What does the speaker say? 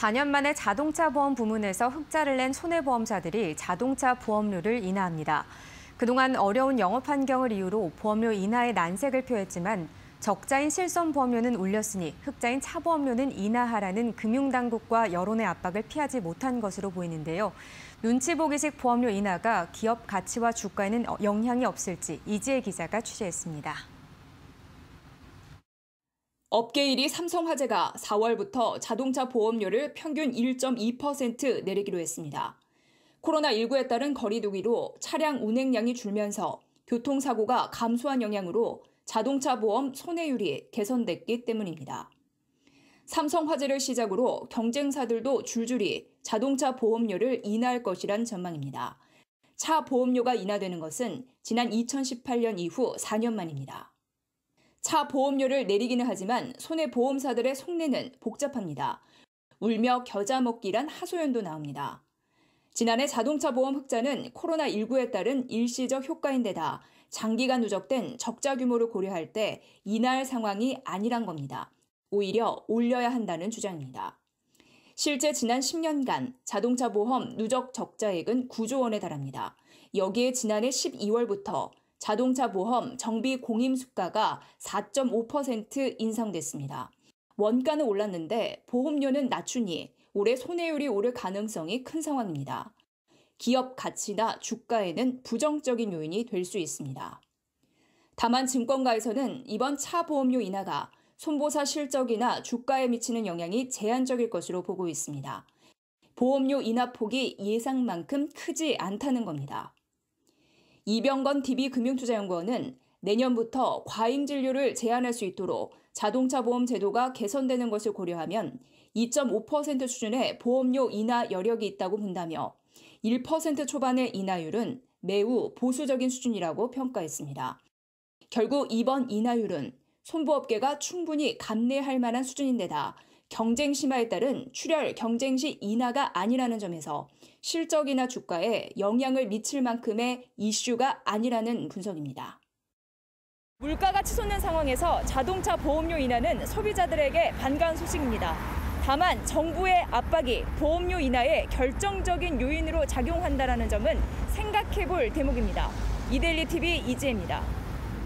4년 만에 자동차 보험 부문에서 흑자를 낸 손해보험사들이 자동차 보험료를 인하합니다. 그동안 어려운 영업 환경을 이유로 보험료 인하의 난색을 표했지만 적자인 실손 보험료는 올렸으니 흑자인 차 보험료는 인하하라는 금융당국과 여론의 압박을 피하지 못한 것으로 보이는데요. 눈치 보기식 보험료 인하가 기업 가치와 주가에는 영향이 없을지 이지혜 기자가 취재했습니다. 업계 1위 삼성화재가 4월부터 자동차 보험료를 평균 1.2% 내리기로 했습니다. 코로나19에 따른 거리두기로 차량 운행량이 줄면서 교통사고가 감소한 영향으로 자동차 보험 손해율이 개선됐기 때문입니다. 삼성화재를 시작으로 경쟁사들도 줄줄이 자동차 보험료를 인하할 것이란 전망입니다. 차 보험료가 인하되는 것은 지난 2018년 이후 4년 만입니다. 차 보험료를 내리기는 하지만 손해보험사들의 속내는 복잡합니다. 울며 겨자 먹기란 하소연도 나옵니다. 지난해 자동차 보험 흑자는 코로나19에 따른 일시적 효과인데다 장기간 누적된 적자 규모를 고려할 때 이날 상황이 아니란 겁니다. 오히려 올려야 한다는 주장입니다. 실제 지난 10년간 자동차 보험 누적 적자액은 9조 원에 달합니다. 여기에 지난해 12월부터 자동차 보험 정비 공임 수가가 4.5% 인상됐습니다. 원가는 올랐는데 보험료는 낮추니 올해 손해율이 오를 가능성이 큰 상황입니다. 기업 가치나 주가에는 부정적인 요인이 될 수 있습니다. 다만 증권가에서는 이번 차 보험료 인하가 손보사 실적이나 주가에 미치는 영향이 제한적일 것으로 보고 있습니다. 보험료 인하 폭이 예상만큼 크지 않다는 겁니다. 이병건 DB금융투자연구원은 내년부터 과잉 진료를 제한할 수 있도록 자동차 보험 제도가 개선되는 것을 고려하면 2.5% 수준의 보험료 인하 여력이 있다고 본다며 1% 초반의 인하율은 매우 보수적인 수준이라고 평가했습니다. 결국 이번 인하율은 손보업계가 충분히 감내할 만한 수준인데다 경쟁 심화에 따른 출혈 경쟁 시 인하가 아니라는 점에서 실적이나 주가에 영향을 미칠 만큼의 이슈가 아니라는 분석입니다. 물가가 치솟는 상황에서 자동차 보험료 인하는 소비자들에게 반가운 소식입니다. 다만 정부의 압박이 보험료 인하에 결정적인 요인으로 작용한다는 점은 생각해볼 대목입니다. 이데일리 TV 이지혜입니다.